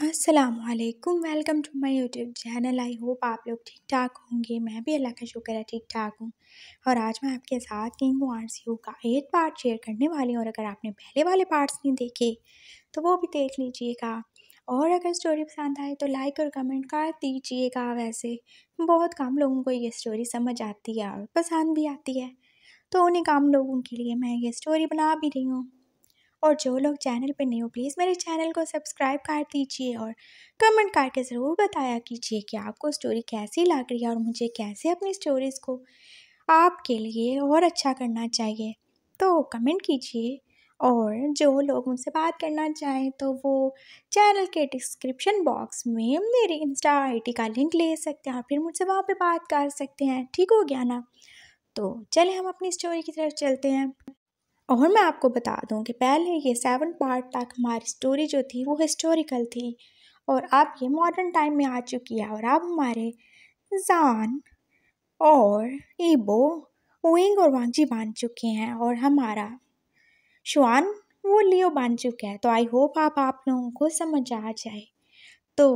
असलकम welcome to my YouTube channel I hope आप लोग ठीक ठाक होंगे मैं भी अल्लाह का शुक्र है ठीक ठाक हूँ और आज मैं आपके साथ किंग आर सी यू का एट पार्ट शेयर करने वाली हूँ और अगर आपने पहले वाले पार्ट्स नहीं देखे तो वो भी देख लीजिएगा और अगर स्टोरी पसंद आए तो लाइक और कमेंट कर दीजिएगा वैसे बहुत कम लोगों को ये स्टोरी समझ आती है और पसंद भी आती है तो उन्हीं कम लोगों के लिए मैं ये स्टोरी बना भी रही हूँ और जो लोग चैनल पर नहीं हो प्लीज़ मेरे चैनल को सब्सक्राइब कर दीजिए और कमेंट करके ज़रूर बताया कीजिए कि आपको स्टोरी कैसी लग रही है और मुझे कैसे अपनी स्टोरीज़ को आपके लिए और अच्छा करना चाहिए तो कमेंट कीजिए और जो लोग मुझसे बात करना चाहें तो वो चैनल के डिस्क्रिप्शन बॉक्स में मेरी इंस्टा आईडी का लिंक ले सकते हैं और फिर मुझसे वहाँ पे बात कर सकते हैं ठीक हो गया ना तो चले हम अपनी स्टोरी की तरफ चलते हैं और मैं आपको बता दूं कि पहले ये सेवन पार्ट तक हमारी स्टोरी जो थी वो हिस्टोरिकल थी और अब ये मॉडर्न टाइम में आ चुकी है और अब हमारे जान और ईबो ओइंग और वांगजी बन चुके हैं और हमारा शुआन वो लियो बन चुका है तो आई होप आप आप लोगों को समझ आ जाए तो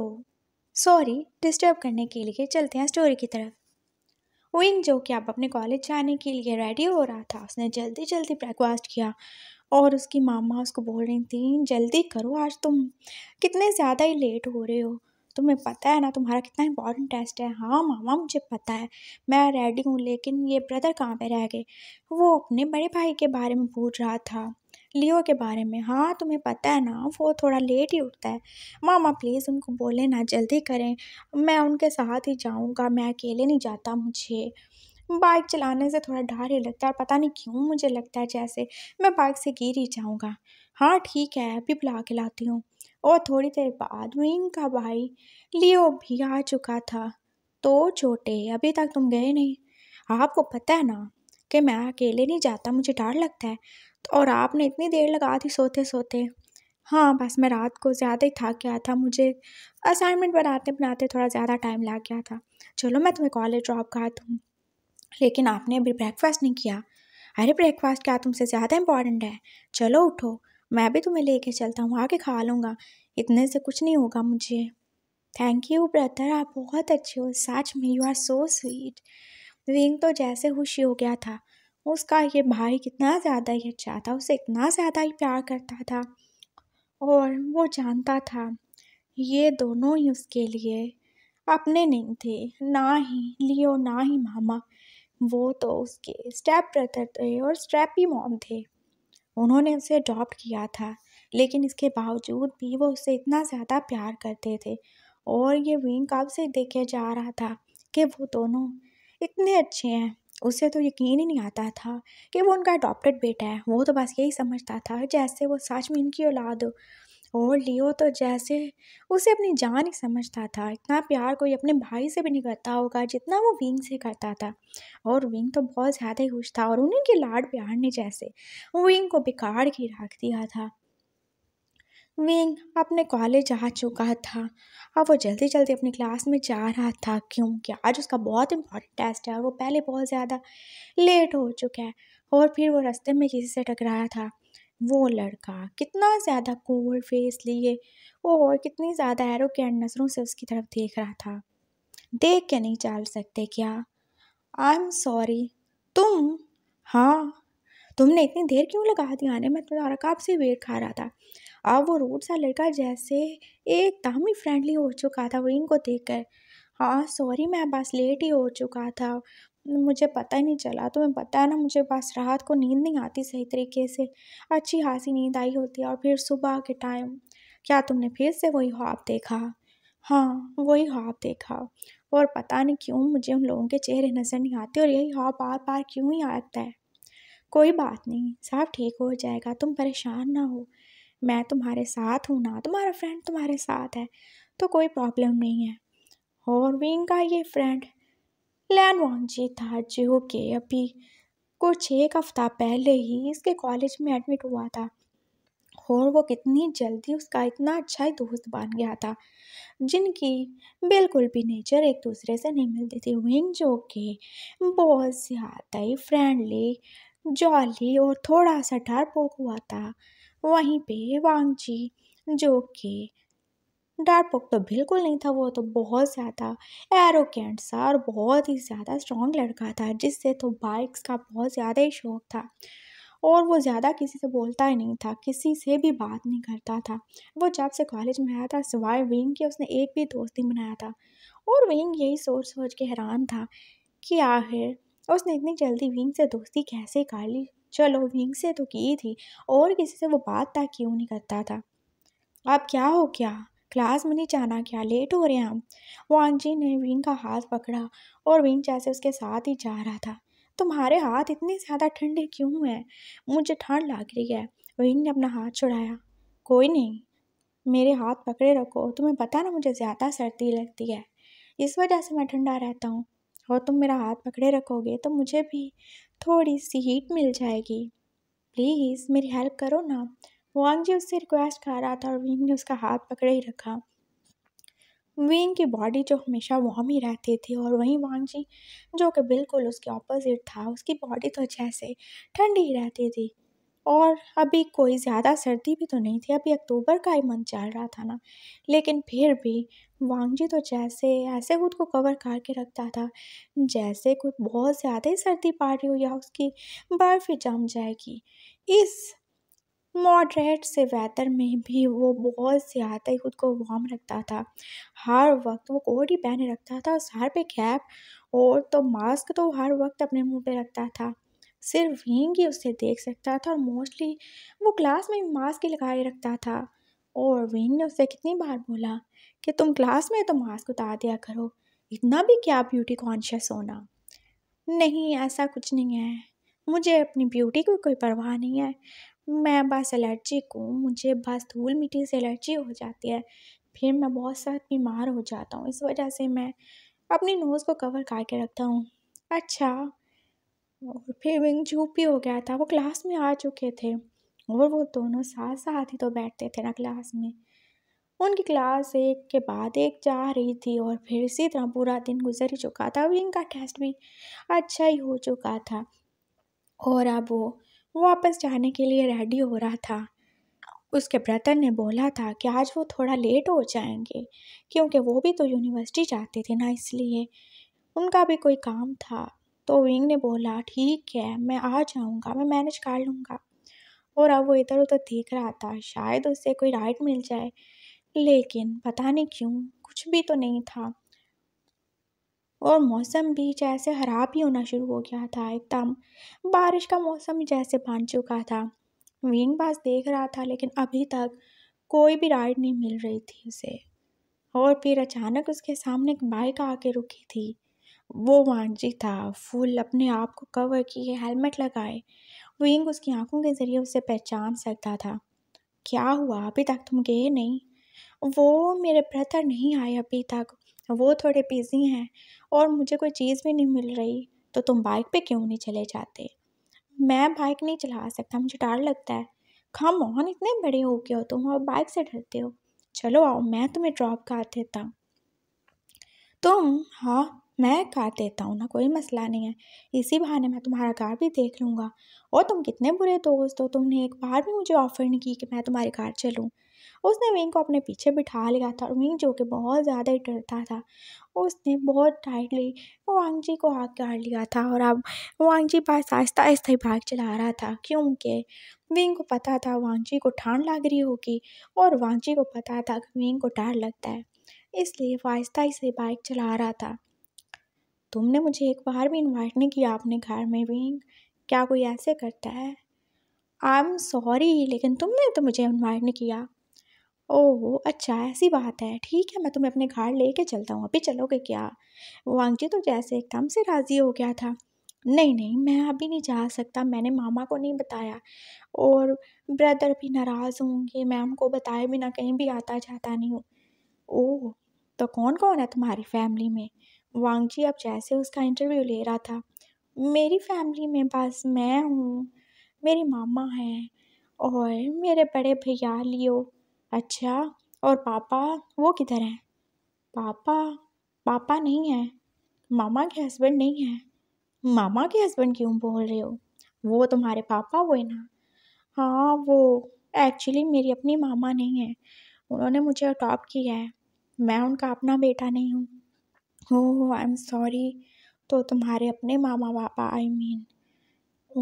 सॉरी डिस्टर्ब करने के लिए चलते हैं स्टोरी की तरफ ओइंग जो कि आप अपने कॉलेज जाने के लिए रेडी हो रहा था उसने जल्दी जल्दी ब्रेकफास्ट किया और उसकी मामा उसको बोल रही थी जल्दी करो आज तुम कितने ज़्यादा ही लेट हो रहे हो तुम्हें पता है ना तुम्हारा कितना इंपॉर्टेंट टेस्ट है हाँ मामा मुझे पता है मैं रेडी हूँ लेकिन ये ब्रदर कहाँ पे रह गए वो अपने बड़े भाई के बारे में पूछ रहा था लियो के बारे में हाँ तुम्हें पता है ना वो थोड़ा लेट ही उठता है मामा प्लीज़ उनको बोले ना जल्दी करें मैं उनके साथ ही जाऊँगा मैं अकेले नहीं जाता मुझे बाइक चलाने से थोड़ा डर ही लगता है पता नहीं क्यों मुझे लगता है जैसे मैं बाइक से गिर ही जाऊँगा हाँ ठीक है अभी बुला के लाती हूँ और थोड़ी देर बाद विंग का भाई लियो भी आ चुका था तो छोटे अभी तक तुम गए नहीं आपको पता है ना कि मैं अकेले नहीं जाता मुझे डर लगता है और आपने इतनी देर लगा दी सोते सोते हाँ बस मैं रात को ज़्यादा ही थक गया था मुझे असाइनमेंट बनाते बनाते थोड़ा ज़्यादा टाइम लग गया था चलो मैं तुम्हें कॉलेज ड्रॉप कर दूँ लेकिन आपने अभी ब्रेकफास्ट नहीं किया अरे ब्रेकफास्ट क्या तुमसे ज़्यादा इंपॉर्टेंट है चलो उठो मैं भी तुम्हें लेके चलता हूँ आके खा लूँगा इतने से कुछ नहीं होगा मुझे थैंक यू ब्रदर आप बहुत अच्छे हो सच में यू आर सो स्वीट विंग तो जैसे खुशी हो गया था उसका ये भाई कितना ज़्यादा ही अच्छा था उसे इतना ज़्यादा ही प्यार करता था और वो जानता था ये दोनों ही उसके लिए अपने नहीं थे ना ही लियो ना ही मामा वो तो उसके स्टेप ब्रदर थे और स्टेप ही मॉम थे उन्होंने उसे अडॉप्ट किया था लेकिन इसके बावजूद भी वो उससे इतना ज़्यादा प्यार करते थे और ये विंग कब से देखे जा रहा था कि वो दोनों इतने अच्छे हैं उसे तो यकीन ही नहीं आता था कि वो उनका अडॉप्टेड बेटा है वो तो बस यही समझता था जैसे वो सच में इनकी औलाद हो और लियो तो जैसे उसे अपनी जान ही समझता था इतना प्यार कोई अपने भाई से भी नहीं करता होगा जितना वो विंग से करता था और विंग तो बहुत ज़्यादा ही खुश था और उन्हीं के लाड प्यार ने जैसे विंग को बिगाड़ के रख दिया था विंग अपने कॉलेज आ चुका था अब वो जल्दी जल्दी अपनी क्लास में जा रहा था क्योंकि आज उसका बहुत इंपॉर्टेंट टेस्ट है और वो पहले बहुत ज़्यादा लेट हो चुका है और फिर वो रास्ते में किसी से टकराया था वो लड़का कितना ज़्यादा कोल्ड फेस लिए और कितनी ज़्यादा एरो के नज़रों से उसकी तरफ देख रहा था देख के नहीं चाल सकते क्या आई एम सॉरी तुम हाँ तुमने इतनी देर क्यों लगा दी आने में तुम्हारा कब से वेट खा रहा था अब वो रोड सा लड़का जैसे एकदम ही फ्रेंडली हो चुका था विंग को देख कर हाँ सॉरी मैं बस लेट ही हो चुका था मुझे पता ही नहीं चला तो मैं बताया ना मुझे बस रात को नींद नहीं आती सही तरीके से अच्छी खासी नींद आई होती है और फिर सुबह के टाइम क्या तुमने फिर से वही ख्वाब देखा हाँ वही ख्वाब देखा और पता नहीं क्यों मुझे उन लोगों के चेहरे नज़र नहीं आते और यही ख्वाब बार बार क्यों ही आता है कोई बात नहीं सब ठीक हो जाएगा तुम परेशान ना हो मैं तुम्हारे साथ हूँ ना तुम्हारा फ्रेंड तुम्हारे साथ है तो कोई प्रॉब्लम नहीं है और विंग का ये फ्रेंड लैन जी था जो कि अभी कुछ एक हफ़्ता पहले ही इसके कॉलेज में एडमिट हुआ था और वो कितनी जल्दी उसका इतना अच्छा ही दोस्त बन गया था जिनकी बिल्कुल भी नेचर एक दूसरे से नहीं मिलती थी विंग जो कि बहुत ज़्यादा ही फ्रेंडली जॉली और थोड़ा सा डर हुआ था वहीं पे वांगची जो कि डारपोक तो बिल्कुल नहीं था वो तो बहुत ज़्यादा एरोकेंट सा और बहुत ही ज़्यादा स्ट्रॉन्ग लड़का था जिससे तो बाइक्स का बहुत ज़्यादा ही शौक था और वो ज़्यादा किसी से बोलता ही नहीं था किसी से भी बात नहीं करता था वो जब से कॉलेज में आया था सिवाय विंग के उसने एक भी दोस्त नहीं बनाया था और विंग यही सोच सोच के हैरान था कि आखिर उसने इतनी जल्दी विंग से दोस्ती कैसे कर ली चलो विंग से तो की थी और किसी से वो बात तक क्यों नहीं करता था अब क्या हो क्या क्लास में नहीं जाना क्या लेट हो रहे हैं हम वान ने विंग का हाथ पकड़ा और विंग जैसे उसके साथ ही जा रहा था तुम्हारे हाथ इतने ज़्यादा ठंडे क्यों हैं मुझे ठंड लग रही है विंग ने अपना हाथ छुड़ाया कोई नहीं मेरे हाथ पकड़े रखो तुम्हें पता ना मुझे ज़्यादा सर्दी लगती है इस वजह से मैं ठंडा रहता हूँ और तुम मेरा हाथ पकड़े रखोगे तो मुझे भी थोड़ी सी हीट मिल जाएगी प्लीज़ मेरी हेल्प करो ना जी उससे रिक्वेस्ट कर रहा था और वीन ने उसका हाथ पकड़े ही रखा वीन की बॉडी जो हमेशा वार्म ही रहती थी और वहीं वांग जी जो कि बिल्कुल उसके ऑपोजिट था उसकी बॉडी तो जैसे ठंडी ही रहती थी और अभी कोई ज़्यादा सर्दी भी तो नहीं थी अभी अक्टूबर का ही मंथ चल रहा था ना लेकिन फिर भी वांगजी तो जैसे ऐसे खुद को कवर करके रखता था जैसे कोई बहुत ज़्यादा ही सर्दी पा रही हो या उसकी बर्फ़ ही जम जाएगी इस मॉडरेट से वेदर में भी वो बहुत ज़्यादा ही खुद को वार्म रखता था हर वक्त वो कोट ही पहने रखता था और सर पे कैप और तो मास्क तो हर वक्त अपने मुंह पे रखता था सिर्फ हींग ही उससे देख सकता था और मोस्टली वो क्लास में मास्क ही लगाए रखता था और विंग ने उससे कितनी बार बोला कि तुम क्लास में तो मास्क उतार दिया करो इतना भी क्या ब्यूटी कॉन्शियस होना नहीं ऐसा कुछ नहीं है मुझे अपनी ब्यूटी की कोई परवाह नहीं है मैं बस एलर्जिक हूँ मुझे बस धूल मिट्टी से एलर्जी हो जाती है फिर मैं बहुत सख्त बीमार हो जाता हूँ इस वजह से मैं अपनी नोज़ को कवर करके रखता हूँ अच्छा और फिर विंगजू भी हो गया था वो क्लास में आ चुके थे और वो दोनों साथ साथ ही तो बैठते थे ना क्लास में उनकी क्लास एक के बाद एक जा रही थी और फिर इसी तरह पूरा दिन गुजर ही चुका था विंग इनका टेस्ट भी अच्छा ही हो चुका था और अब वो वापस जाने के लिए रेडी हो रहा था उसके ब्रदर ने बोला था कि आज वो थोड़ा लेट हो जाएंगे क्योंकि वो भी तो यूनिवर्सिटी जाते थे ना इसलिए उनका भी कोई काम था तो विंग ने बोला ठीक है मैं आ जाऊँगा मैं मैनेज कर लूँगा और अब वो इधर उधर देख रहा था शायद उसे कोई राइड मिल जाए लेकिन पता नहीं क्यों कुछ भी तो नहीं था और मौसम भी जैसे खराब ही होना शुरू हो गया था एकदम बारिश का मौसम जैसे बन चुका था विंग पास देख रहा था लेकिन अभी तक कोई भी राइड नहीं मिल रही थी उसे और फिर अचानक उसके सामने एक बाइक आके रुकी थी वो वांछित था फुल अपने आप को कवर किए हेलमेट लगाए विंग उसकी आंखों के ज़रिए उसे पहचान सकता था क्या हुआ अभी तक तुम गए नहीं वो मेरे ब्रदर नहीं आए अभी तक वो थोड़े बिज़ी हैं और मुझे कोई चीज़ भी नहीं मिल रही तो तुम बाइक पे क्यों नहीं चले जाते मैं बाइक नहीं चला सकता मुझे डर लगता है खा मोहन इतने बड़े हो गए हो तुम और बाइक से डरते हो चलो आओ मैं तुम्हें ड्रॉप कर देता तुम हाँ मैं काट देता हूँ ना कोई मसला नहीं है इसी बहाने मैं तुम्हारा कार भी देख लूँगा और तुम कितने बुरे दोस्त हो तुमने एक बार भी मुझे ऑफ़र नहीं की कि मैं तुम्हारी कार चलूँ उसने विंग को अपने पीछे बिठा लिया था और विंग जो कि बहुत ज़्यादा ही डरता था उसने बहुत टाइटली वांग जी को हाथ गाड़ लिया था और अब वांग जी पास आहिस्ता आहिस्ता ही बाइक चला रहा था क्योंकि विंग को पता था वांग जी को ठंड लग रही होगी और वांग जी को पता था कि विंग को डर लगता है इसलिए वो आहिस्ता ही से बाइक चला रहा था तुमने मुझे एक बार भी इनवाइट नहीं किया आपने घर में भी क्या कोई ऐसे करता है आई एम सॉरी लेकिन तुमने तो मुझे इन्वाइट नहीं किया ओह अच्छा ऐसी बात है ठीक है मैं तुम्हें अपने घर लेके चलता हूँ अभी चलोगे क्या वांगजी तो जैसे एकदम से राज़ी हो गया था नहीं नहीं मैं अभी नहीं जा सकता मैंने मामा को नहीं बताया और ब्रदर भी नाराज़ होंगे मैम को बताए बिना कहीं भी आता जाता नहीं हूँ ओह तो कौन कौन है तुम्हारी फैमिली में वांग जी अब जैसे उसका इंटरव्यू ले रहा था मेरी फैमिली में बस मैं हूँ मेरे मामा हैं और मेरे बड़े भैया लियो अच्छा और पापा वो किधर हैं पापा पापा नहीं है मामा के हस्बैंड नहीं है मामा के हस्बैंड क्यों बोल रहे हो वो तुम्हारे पापा हुए ना हाँ वो एक्चुअली मेरी अपनी मामा नहीं है उन्होंने मुझे अडॉप्ट किया है मैं उनका अपना बेटा नहीं हूँ हो आई एम सॉरी तो तुम्हारे अपने मामा पापा आई I मीन mean,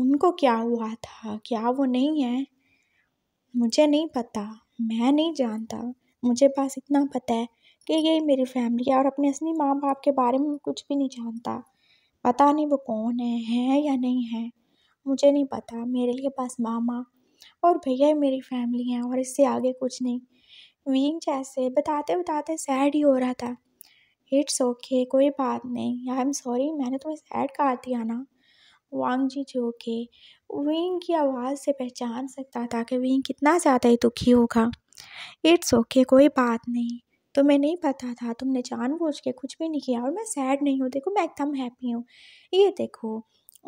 उनको क्या हुआ था क्या वो नहीं है मुझे नहीं पता मैं नहीं जानता मुझे पास इतना पता है कि यही मेरी फैमिली है और अपने असली माँ बाप के बारे में कुछ भी नहीं जानता पता नहीं वो कौन है है या नहीं है मुझे नहीं पता मेरे लिए पास मामा और भैया ही मेरी फैमिली हैं और इससे आगे कुछ नहीं वीन जैसे बताते बताते सैड ही हो रहा था इट्स ओके कोई बात नहीं आई एम सॉरी मैंने तुम्हें सैड कहा दिया ना वांग जी जो के विंग की आवाज़ से पहचान सकता था कि विंग कितना ज़्यादा ही दुखी होगा इट्स ओके कोई बात नहीं तुम्हें नहीं पता था तुमने जानबूझ के कुछ भी नहीं किया और मैं सैड नहीं हूँ देखो मैं एकदम हैप्पी हूँ ये देखो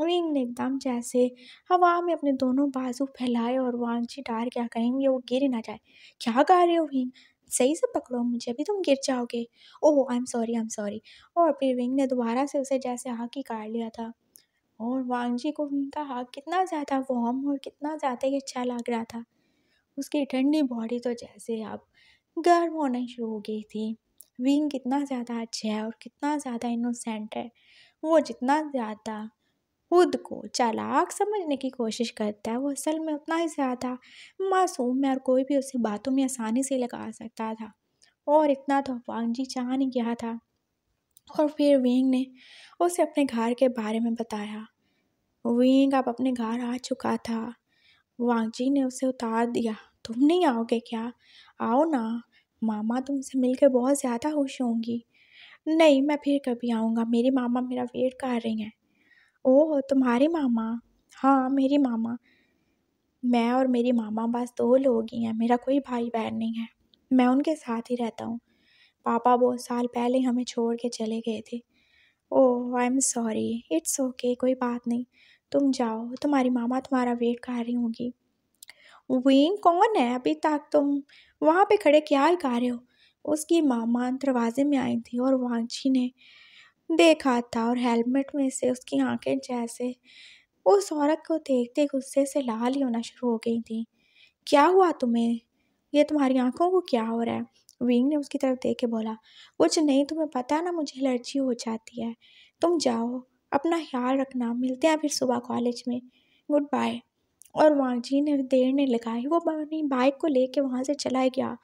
विंग ने एकदम जैसे हवा में अपने दोनों बाजू फैलाए और जी डार क्या कहेंगे वो गिर ना जाए क्या गा रहे हो विंग सही से पकड़ो मुझे अभी तुम गिर जाओगे oh I am sorry I am sorry और फिर विंग ने दोबारा से उसे जैसे ही काट लिया था और वांगजी को विंग का हाक कितना ज़्यादा वार्म और कितना ज़्यादा ही अच्छा लग रहा था उसकी ठंडी बॉडी तो जैसे अब गर्म होना शुरू हो गई थी विंग कितना ज़्यादा अच्छा है और कितना ज़्यादा इनोसेंट है वो जितना ज़्यादा खुद को चालाक समझने की कोशिश करता है वो असल में उतना ही ज़्यादा मासूम है और कोई भी उसे बातों में आसानी से लगा सकता था और इतना तो वांग जी चाह नहीं गया था और फिर विंग ने उसे अपने घर के बारे में बताया विंग अब अपने घर आ चुका था वांग जी ने उसे उतार दिया तुम नहीं आओगे क्या आओ ना मामा तुमसे मिलकर बहुत ज़्यादा खुश होंगी नहीं मैं फिर कभी आऊँगा मेरी मामा मेरा वेट कर रही हैं ओह तुम्हारे मामा हाँ मेरी मामा मैं और मेरी मामा बस दो लोग ही हैं मेरा कोई भाई बहन नहीं है मैं उनके साथ ही रहता हूँ पापा बहुत साल पहले हमें छोड़ के चले गए थे oh I am sorry it's okay कोई बात नहीं तुम जाओ तुम्हारी मामा तुम्हारा वेट कर रही होगी वीन कौन है अभी तक तुम वहाँ पे खड़े क्या ही कर रहे हो उसकी मामा दरवाजे में आई थी और वांछी ने देखा था और हेलमेट में से उसकी आंखें जैसे उस औरत को देखते गुस्से से लाल ही होना शुरू हो गई थी क्या हुआ तुम्हें ये तुम्हारी आंखों को क्या हो रहा है विंग ने उसकी तरफ देख के बोला कुछ नहीं तुम्हें पता ना मुझे एलर्जी हो जाती है तुम जाओ अपना ख्याल रखना मिलते हैं फिर सुबह कॉलेज में गुड बाय और जी ने देर ने लगाई वो अपनी बाइक को लेके वहाँ से चला गया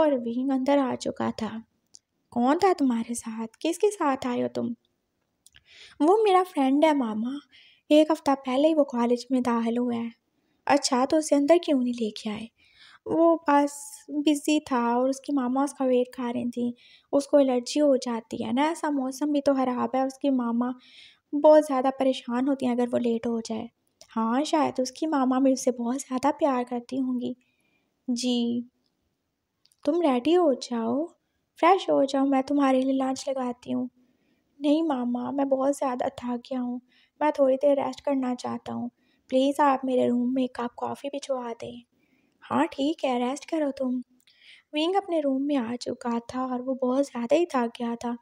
और विंग अंदर आ चुका था कौन था तुम्हारे साथ किसके साथ आए हो तुम वो मेरा फ्रेंड है मामा एक हफ़्ता पहले ही वो कॉलेज में दाखिल हुआ है अच्छा तो उसे अंदर क्यों नहीं लेके आए वो बस बिज़ी था और उसकी मामा उसका वेट खा रही थी उसको एलर्जी हो जाती है ना ऐसा मौसम भी तो ख़राब है उसकी मामा बहुत ज़्यादा परेशान होती हैं अगर वो लेट हो जाए हाँ शायद उसकी मामा मेरे उससे बहुत ज़्यादा प्यार करती होंगी जी तुम रेडी हो जाओ फ्रेश हो जाओ मैं तुम्हारे लिए लंच लगाती हूँ नहीं मामा मैं बहुत ज़्यादा थक गया हूँ मैं थोड़ी देर रेस्ट करना चाहता हूँ प्लीज़ आप मेरे रूम में एक कप कॉफ़ी भिजवा दें हाँ ठीक है रेस्ट करो तुम विंग अपने रूम में आ चुका था और वो बहुत ज़्यादा ही थक गया था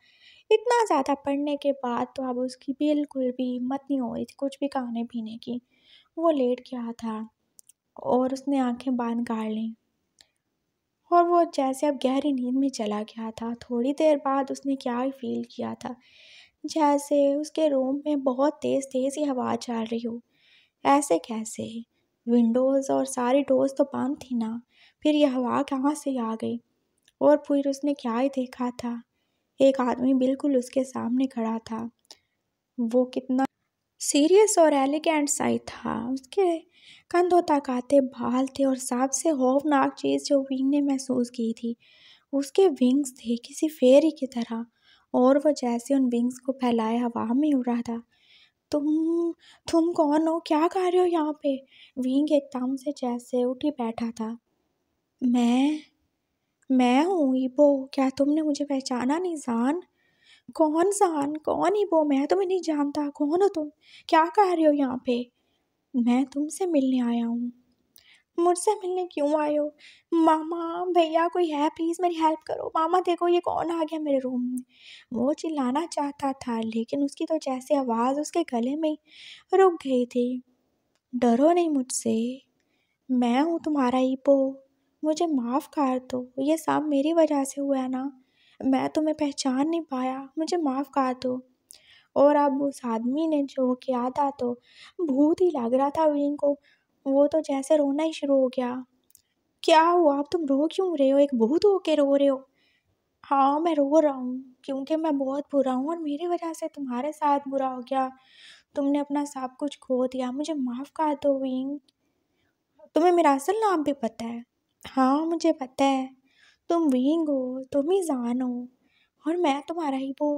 इतना ज़्यादा पढ़ने के बाद तो अब उसकी बिल्कुल भी हिम्मत नहीं हो रही थी कुछ भी खाने पीने की वो लेट गया था और उसने आंखें बंद कर लीं और वो जैसे अब गहरी नींद में चला गया था थोड़ी देर बाद उसने क्या ही फील किया था जैसे उसके रूम में बहुत तेज़ तेज़ ही हवा चल रही हो ऐसे कैसे विंडोज़ और सारी डोर्स तो बंद थी ना फिर यह हवा कहाँ से आ गई और फिर उसने क्या ही देखा था एक आदमी बिल्कुल उसके सामने खड़ा था वो कितना सीरियस और एलिगेंट साइज था उसके कंधों तक आते बाल थे और सबसे होफनाक चीज़ जो विंग ने महसूस की थी उसके विंग्स थे किसी फेरी की तरह और वह जैसे उन विंग्स को फैलाए हवा में उड़ रहा था तुम तुम कौन हो क्या कर रहे हो यहाँ पे विंग एकदम से जैसे उठी बैठा था मैं मैं हूँ इबो क्या तुमने मुझे पहचाना नहीं जान कौन सान कौन ही वो मैं तुम्हें नहीं जानता कौन हो तुम क्या कह रहे हो यहाँ पे मैं तुमसे मिलने आया हूँ मुझसे मिलने क्यों आए हो मामा भैया कोई है प्लीज़ मेरी हेल्प करो मामा देखो ये कौन आ गया मेरे रूम में वो चिल्लाना चाहता था लेकिन उसकी तो जैसे आवाज़ उसके गले में रुक गई थी डरो नहीं मुझसे मैं हूँ तुम्हारा ईपो मुझे माफ़ कर दो ये सब मेरी वजह से हुआ है ना मैं तुम्हें पहचान नहीं पाया मुझे माफ़ कर दो और अब उस आदमी ने जो किया था तो भूत ही लग रहा था विंग को वो तो जैसे रोना ही शुरू हो गया क्या हुआ आप तुम रो क्यों रहे हो एक भूत हो के रो रहे हो हाँ मैं रो रहा हूँ क्योंकि मैं बहुत बुरा हूँ और मेरी वजह से तुम्हारे साथ बुरा हो गया तुमने अपना सब कुछ खो दिया मुझे माफ़ कर दो विंग तुम्हें मेरा असल नाम भी पता है हाँ मुझे पता है तुम विंग हो तुम ही जान हो और मैं तुम्हारा ही वो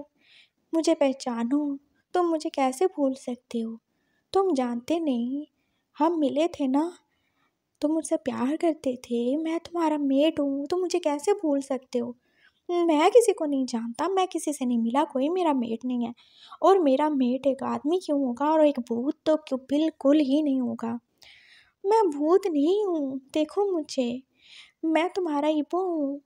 मुझे पहचानो तुम मुझे कैसे भूल सकते हो तुम जानते नहीं हम मिले थे ना तुम मुझसे प्यार करते थे मैं तुम्हारा मेट हूँ तुम मुझे कैसे भूल सकते हो मैं किसी को नहीं जानता मैं किसी से नहीं मिला कोई मेरा मेट नहीं है और मेरा मेट एक आदमी क्यों होगा और एक भूत तो क्यों बिल्कुल ही नहीं होगा मैं भूत नहीं हूँ देखो मुझे मैं तुम्हारा इपो हूँ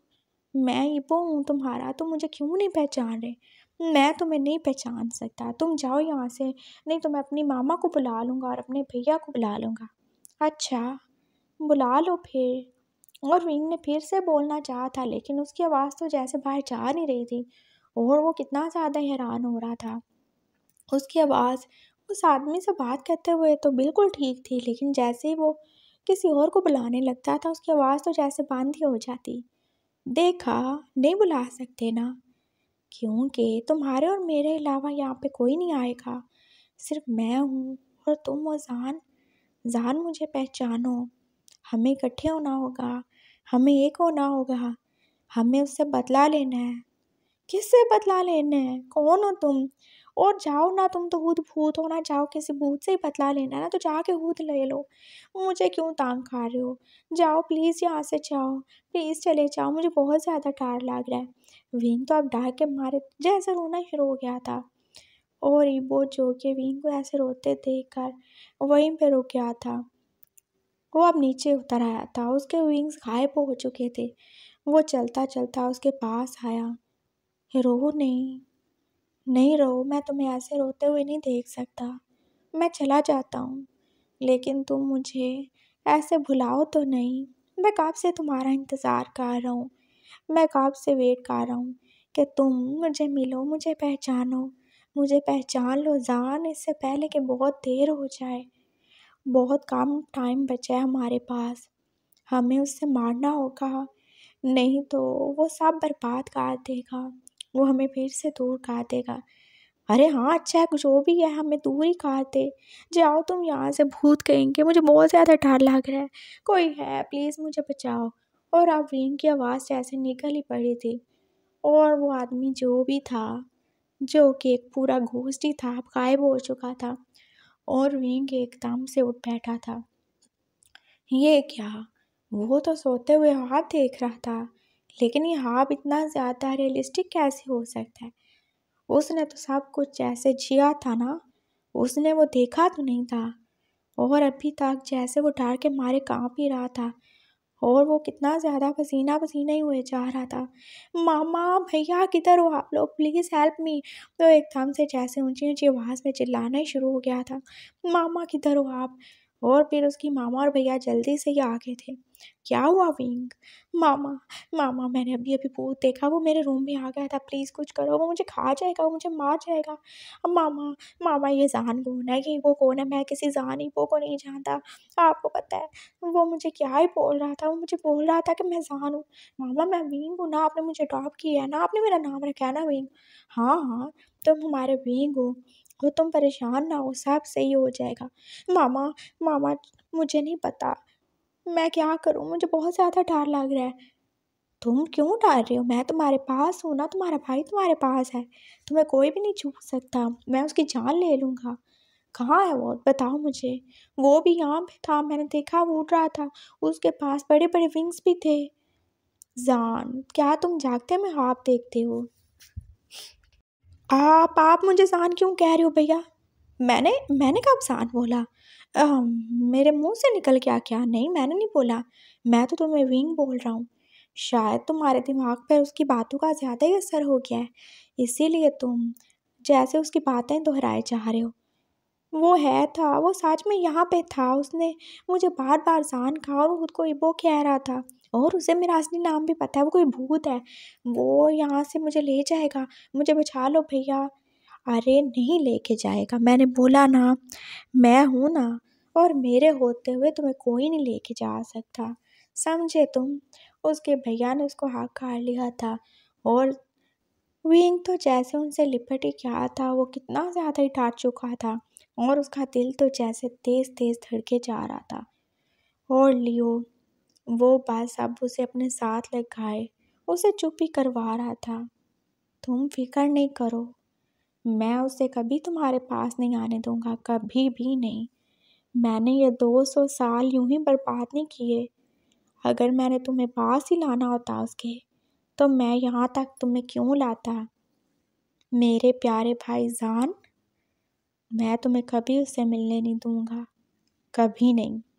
मैं इपो हूँ तुम्हारा तुम तो मुझे क्यों नहीं पहचान रहे मैं तुम्हें नहीं पहचान सकता तुम जाओ यहाँ से नहीं तो मैं अपनी मामा को बुला लूँगा और अपने भैया को बुला लूँगा अच्छा बुला लो फिर और विंग ने फिर से बोलना चाहा था लेकिन उसकी आवाज़ तो जैसे बाहर जा नहीं रही थी और वो कितना ज़्यादा हैरान हो रहा था उसकी आवाज़ उस आदमी से बात करते हुए तो बिल्कुल ठीक थी लेकिन जैसे ही वो किसी और को बुलाने लगता था उसकी आवाज़ तो जैसे बांधी हो जाती देखा नहीं बुला सकते ना क्योंकि तुम्हारे और मेरे अलावा यहाँ पे कोई नहीं आएगा सिर्फ मैं हूँ और तुम और जान जान मुझे पहचानो हमें इकट्ठे होना होगा हमें एक होना होगा हमें उससे बदला लेना है किससे बदला लेना है कौन हो तुम और जाओ ना तुम तो भूत भूत हो ना जाओ किसी भूत से ही बतला लेना ना तो जाके भूत ले लो मुझे क्यों तांग खा रहे हो जाओ प्लीज़ यहाँ से जाओ प्लीज़ चले जाओ मुझे बहुत ज़्यादा डर लग रहा है विंग तो अब डर के मारे जैसे रोना शुरू हो गया था और ईबो जो के विंग को ऐसे रोते देख कर वहीं पर रुक गया था वो अब नीचे उतर आया था उसके विंग्स गायब हो चुके थे वो चलता चलता उसके पास आया रो नहीं नहीं रहो मैं तुम्हें ऐसे रोते हुए नहीं देख सकता मैं चला जाता हूँ लेकिन तुम मुझे ऐसे भुलाओ तो नहीं मैं कब से तुम्हारा इंतज़ार कर रहा हूँ मैं कब से वेट कर रहा हूँ कि तुम मुझे मिलो मुझे पहचानो मुझे पहचान लो जान इससे पहले कि बहुत देर हो जाए बहुत कम टाइम बचा है हमारे पास हमें उससे मारना होगा नहीं तो वो सब बर्बाद कर देगा वो हमें फिर से दूर कर देगा अरे हाँ अच्छा है जो भी है हमें दूर ही दे जाओ तुम यहाँ से भूत कहेंगे मुझे बहुत ज़्यादा डर लग रहा है कोई है प्लीज़ मुझे बचाओ और अब रिंग की आवाज़ जैसे निकल ही पड़ी थी और वो आदमी जो भी था जो कि एक पूरा घोष्ट ही था गायब हो चुका था और रिंग एकदम से उठ बैठा था ये क्या वो तो सोते हुए हाथ देख रहा था लेकिन ये ख्वाब इतना ज़्यादा रियलिस्टिक कैसे हो सकता है उसने तो सब कुछ जैसे जिया था ना उसने वो देखा तो नहीं था और अभी तक जैसे वो डर के मारे काँप ही रहा था और वो कितना ज़्यादा पसीना पसीना ही हुए जा रहा था मामा भैया किधर हो आप लोग प्लीज़ हेल्प मी तो एकदम से जैसे ऊंची ऊंची आवाज़ में चिल्लाना ही शुरू हो गया था मामा किधर हो आप और फिर उसकी मामा और भैया जल्दी से ही आ गए थे क्या हुआ विंग मामा मामा मैंने अभी अभी भूत देखा वो मेरे रूम में आ गया था प्लीज़ कुछ करो वो मुझे खा जाएगा वो मुझे मार जाएगा अब मामा मामा ये जान कौन है कि वो कौन है मैं किसी जान वो को नहीं जानता आपको पता है वो मुझे क्या ही बोल रहा था वो मुझे बोल रहा था कि मैं जान हूँ मामा मैं विंग हूँ ना आपने मुझे ड्रॉप किया है ना आपने मेरा नाम रखा है ना विंग हाँ हाँ तुम हमारे विंग हो हो तुम परेशान ना हो सब सही हो जाएगा मामा मामा मुझे नहीं पता मैं क्या करूँ मुझे बहुत ज़्यादा डर लग रहा है तुम क्यों डर रहे हो मैं तुम्हारे पास हूँ ना तुम्हारा भाई तुम्हारे पास है तुम्हें कोई भी नहीं छू सकता मैं उसकी जान ले लूँगा कहाँ है वो बताओ मुझे वो भी यहाँ पे था मैंने देखा वो उड़ रहा था उसके पास बड़े बड़े विंग्स भी थे जान क्या तुम जागते में हाँ देखते हो आप आप मुझे जान क्यों कह रहे हो भैया मैंने मैंने कब जान बोला आ, मेरे मुंह से निकल गया क्या नहीं मैंने नहीं बोला मैं तो तुम्हें विंग बोल रहा हूँ शायद तुम्हारे दिमाग पर उसकी बातों का ज़्यादा ही असर हो गया है इसीलिए तुम जैसे उसकी बातें दोहराए जा रहे हो वो है था वो सच में यहाँ पे था उसने मुझे बार बार जान कहा और खुद को इबो कह रहा था और उसे मेरा असली नाम भी पता है वो कोई भूत है वो यहाँ से मुझे ले जाएगा मुझे बचा लो भैया अरे नहीं लेके जाएगा मैंने बोला ना मैं हूँ ना और मेरे होते हुए तुम्हें कोई नहीं लेके जा सकता समझे तुम उसके भैया ने उसको हाथ काट लिया था और विंग तो जैसे उनसे लिपट ही क्या था वो कितना ज़्यादा ही टाट चुका था और उसका दिल तो जैसे तेज़ तेज़ धड़के जा रहा था और लियो वो अब उसे अपने साथ लगाए उसे चुप ही करवा रहा था तुम फिक्र नहीं करो मैं उसे कभी तुम्हारे पास नहीं आने दूंगा कभी भी नहीं मैंने ये दो सौ साल यूं ही बर्बाद नहीं किए अगर मैंने तुम्हें पास ही लाना होता उसके तो मैं यहाँ तक तुम्हें क्यों लाता मेरे प्यारे भाई जान मैं तुम्हें कभी उससे मिलने नहीं दूंगा कभी नहीं